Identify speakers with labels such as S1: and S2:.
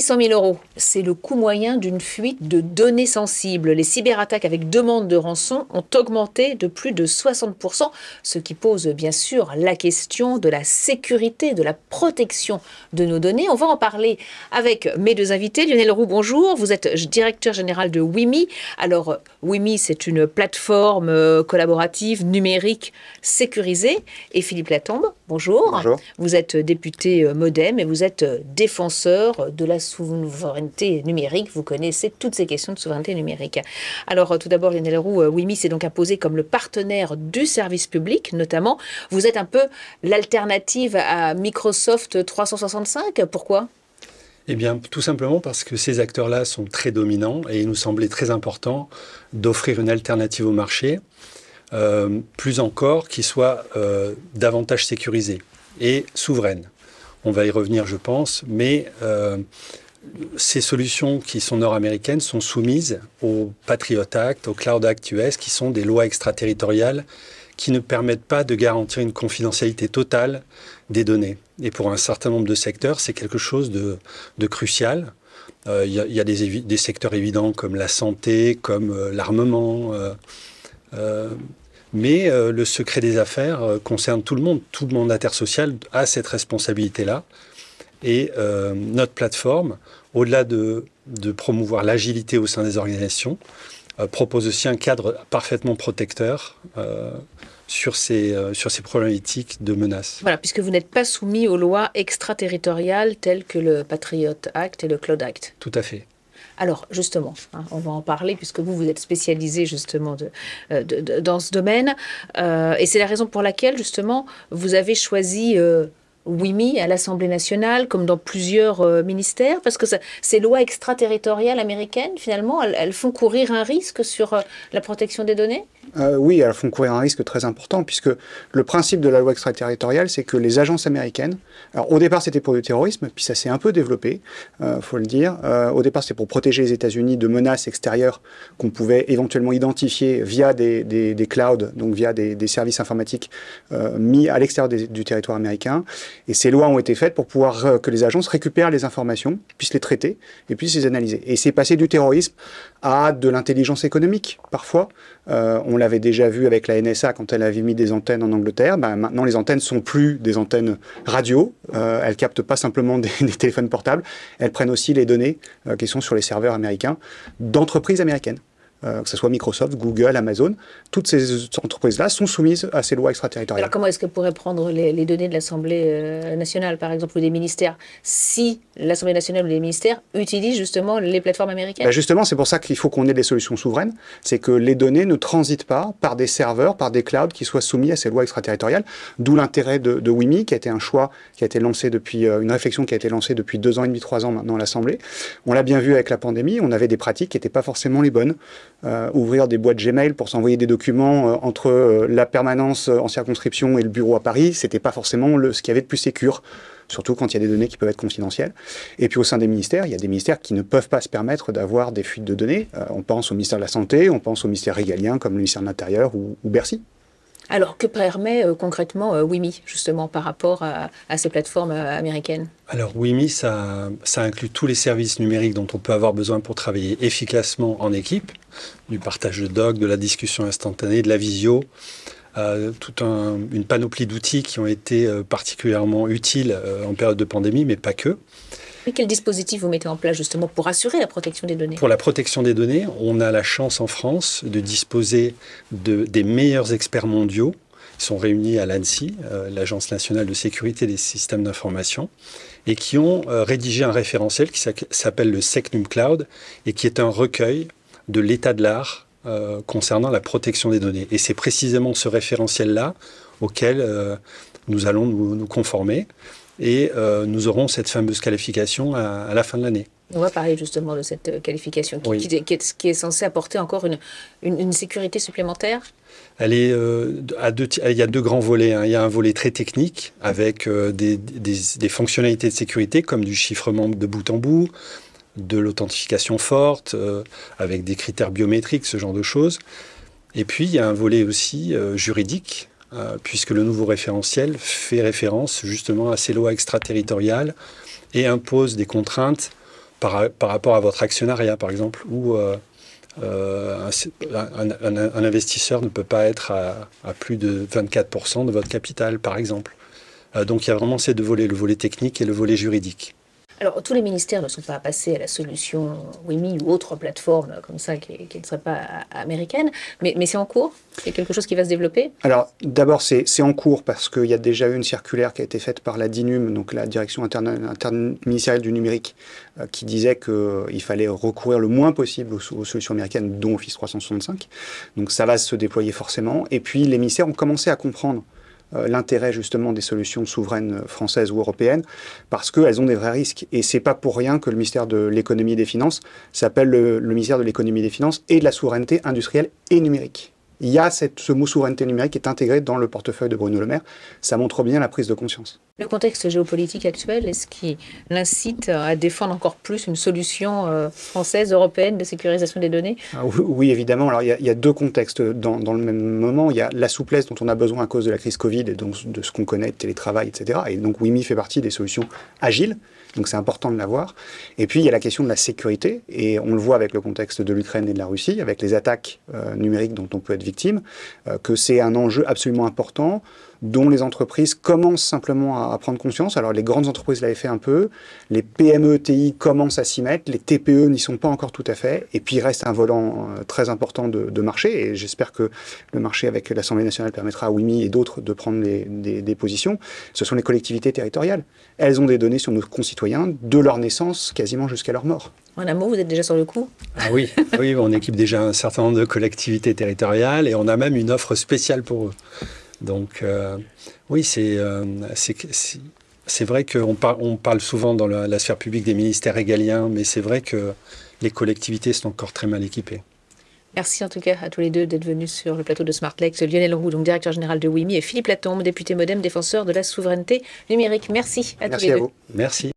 S1: 600 000 euros. C'est le coût moyen d'une fuite de données sensibles. Les cyberattaques avec demande de rançon ont augmenté de plus de 60%, ce qui pose bien sûr la question de la sécurité, de la protection de nos données. On va en parler avec mes deux invités. Lionel Roux, bonjour. Vous êtes directeur général de WIMI. Alors, WIMI, c'est une plateforme euh, collaborative numérique sécurisée. Et Philippe Latombe, bonjour. Bonjour. Vous êtes député euh, Modem et vous êtes euh, défenseur de la souveraineté numérique. Vous connaissez toutes ces questions de souveraineté numérique. Alors, tout d'abord, Lionel Roux, euh, Wimi s'est donc imposé comme le partenaire du service public, notamment. Vous êtes un peu l'alternative à Microsoft 365. Pourquoi
S2: eh bien, tout simplement parce que ces acteurs-là sont très dominants et il nous semblait très important d'offrir une alternative au marché, euh, plus encore qui soit euh, davantage sécurisée et souveraine. On va y revenir, je pense. Mais euh, ces solutions qui sont nord-américaines sont soumises au Patriot Act, au Cloud Act US, qui sont des lois extraterritoriales qui ne permettent pas de garantir une confidentialité totale des données. Et pour un certain nombre de secteurs, c'est quelque chose de, crucial. Euh, il y, a, des, secteurs évidents comme la santé, comme euh, l'armement. Mais euh, le secret des affaires euh, concerne tout le monde. Tout le mandataire social a cette responsabilité-là. Et euh, notre plateforme, au-delà de, promouvoir l'agilité au sein des organisations, propose aussi un cadre parfaitement protecteur sur ces, sur ces problématiques de menaces.
S1: Voilà, puisque vous n'êtes pas soumis aux lois extraterritoriales telles que le Patriot Act et le Cloud Act. Tout à fait. Alors, justement, hein, on va en parler puisque vous, vous êtes spécialisé justement euh, dans ce domaine. Euh, et c'est la raison pour laquelle, justement, vous avez choisi WIMI euh, à l'Assemblée nationale, comme dans plusieurs ministères, parce que ces lois extraterritoriales américaines, finalement, elles, font courir un risque sur la protection des données
S3: euh, oui, elles font courir un risque très important, puisque le principe de la loi extraterritoriale, c'est que les agences américaines, alors au départ c'était pour le terrorisme, puis ça s'est un peu développé, il euh, faut le dire, euh, au départ c'était pour protéger les États-Unis de menaces extérieures qu'on pouvait éventuellement identifier via des, clouds, donc via des, des services informatiques mis à l'extérieur du territoire américain, et ces lois ont été faites pour pouvoir que les agences récupèrent les informations, puissent les traiter, et puissent les analyser. Et c'est passé du terrorisme à de l'intelligence économique, parfois on l'avait déjà vu avec la NSA quand elle avait mis des antennes en Angleterre. Ben, maintenant, les antennes sont plus des antennes radio. Elles euh, elles captent pas simplement des, téléphones portables. Elles prennent aussi les données euh, qui sont sur les serveurs américains d'entreprises américaines. Euh, que ce soit Microsoft, Google, Amazon, toutes ces entreprises-là sont soumises à ces lois extraterritoriales. Alors
S1: comment est-ce que pourrait prendre les, données de l'Assemblée euh, nationale, par exemple, ou des ministères, si l'Assemblée nationale ou les ministères utilisent justement les plateformes américaines ben, Justement,
S3: c'est pour ça qu'il faut qu'on ait des solutions souveraines, c'est que les données ne transitent pas par des serveurs, par des clouds qui soient soumis à ces lois extraterritoriales, d'où l'intérêt de, de WIMI, qui a été un choix qui a été lancé depuis, euh, une réflexion qui a été lancée depuis deux ans et demi, trois ans maintenant à l'Assemblée. On l'a bien vu avec la pandémie, on avait des pratiques qui n'étaient pas forcément les bonnes. Euh, ouvrir des boîtes Gmail pour s'envoyer des documents euh, entre euh, la permanence en circonscription et le bureau à Paris, c'était pas forcément ce qu'il y avait de plus sécure, surtout quand il y a des données qui peuvent être confidentielles. Et puis au sein des ministères, il y a des ministères qui ne peuvent pas se permettre d'avoir des fuites de données. on pense au ministère de la Santé, on pense au ministère régalien comme le ministère de l'Intérieur ou Bercy.
S1: Alors que permet euh, concrètement euh, WIMI justement par rapport à, ces plateformes euh, américaines
S2: Alors WIMI, ça, ça, inclut tous les services numériques dont on peut avoir besoin pour travailler efficacement en équipe, du partage de docs, de la discussion instantanée, de la visio. toute une panoplie d'outils qui ont été particulièrement utiles en période de pandémie, mais pas que.
S1: Mais quel dispositif vous mettez en place justement pour assurer la protection des données
S2: Pour la protection des données, on a la chance en France de disposer des meilleurs experts mondiaux qui sont réunis à l'ANSI, euh, l'Agence nationale de sécurité des systèmes d'information, et qui ont euh, rédigé un référentiel qui s'appelle le Secnum Cloud et qui est un recueil de l'état de l'art euh, concernant la protection des données. Et c'est précisément ce référentiel-là auquel nous allons nous conformer et euh, nous aurons cette fameuse qualification à, la fin de l'année.
S1: On va parler justement de cette euh, qualification qui, qui, est, censée apporter encore une, sécurité supplémentaire
S2: elle est, euh, à il y a deux grands volets. Hein. Il y a un volet très technique avec des, fonctionnalités de sécurité comme du chiffrement de bout en bout, de l'authentification forte, avec des critères biométriques, ce genre de choses. Et puis il y a un volet aussi juridique euh, puisque le nouveau référentiel fait référence justement à ces lois extraterritoriales et impose des contraintes par, rapport à votre actionnariat, par exemple, où euh, euh, un, investisseur ne peut pas être à, à plus de 24% de votre capital, par exemple. donc il y a vraiment ces deux volets, le volet technique et le volet juridique.
S1: Alors, tous les ministères ne sont pas passés à la solution WIMI ou autre plateforme comme ça qui, ne serait pas américaine, mais, c'est en cours C'est quelque chose qui va se développer
S3: Alors, d'abord, c'est en cours parce qu'il y a déjà eu une circulaire qui a été faite par la DINUM, donc la Direction interministérielle du numérique, euh, qui disait qu'il euh, fallait recourir le moins possible aux, aux, solutions américaines, dont Office 365. Donc, ça va se déployer forcément. Et puis, les ministères ont commencé à comprendre euh, l'intérêt justement des solutions souveraines euh, françaises ou européennes, parce qu'elles ont des vrais risques. Et c'est pas pour rien que le ministère de l'économie et des finances s'appelle le, ministère de l'économie et des finances et de la souveraineté industrielle et numérique. Il y a cette, ce mot souveraineté numérique qui est intégré dans le portefeuille de Bruno Le Maire. Ça montre bien la prise de conscience.
S1: Le contexte géopolitique actuel, est-ce qui l'incite à défendre encore plus une solution euh, française, européenne de sécurisation des données
S3: ah Oui, évidemment. Alors, il y, a deux contextes dans, le même moment. Il y a la souplesse dont on a besoin à cause de la crise Covid et donc de ce qu'on connaît, de télétravail, etc. Et donc, WIMI fait partie des solutions agiles. Donc, c'est important de l'avoir. Et puis, il y a la question de la sécurité. Et on le voit avec le contexte de l'Ukraine et de la Russie, avec les attaques euh, numériques dont on peut être victime, euh, que c'est un enjeu absolument important dont les entreprises commencent simplement à, prendre conscience. Alors les grandes entreprises l'avaient fait un peu, les PME, TI commencent à s'y mettre, les TPE n'y sont pas encore tout à fait, et puis il reste un volant euh, très important de, marché, et j'espère que le marché avec l'Assemblée nationale permettra à WIMI et d'autres de prendre des, des positions. Ce sont les collectivités territoriales. Elles ont des données sur nos concitoyens de leur naissance quasiment jusqu'à leur mort.
S1: En un mot, vous êtes déjà sur le coup
S2: Ah oui, ah oui, on équipe déjà un certain nombre de collectivités territoriales et on a même une offre spéciale pour eux. Donc, euh, oui, euh, c'est c'est vrai qu'on on parle souvent dans la, sphère publique des ministères régaliens, mais c'est vrai que les collectivités sont encore très mal équipées.
S1: Merci en tout cas à tous les deux d'être venus sur le plateau de Smartlex. Lionel Roux, donc directeur général de WIMI, et Philippe Latombe, député modem, défenseur de la souveraineté numérique. Merci à tous les à deux.
S2: Vous. Merci.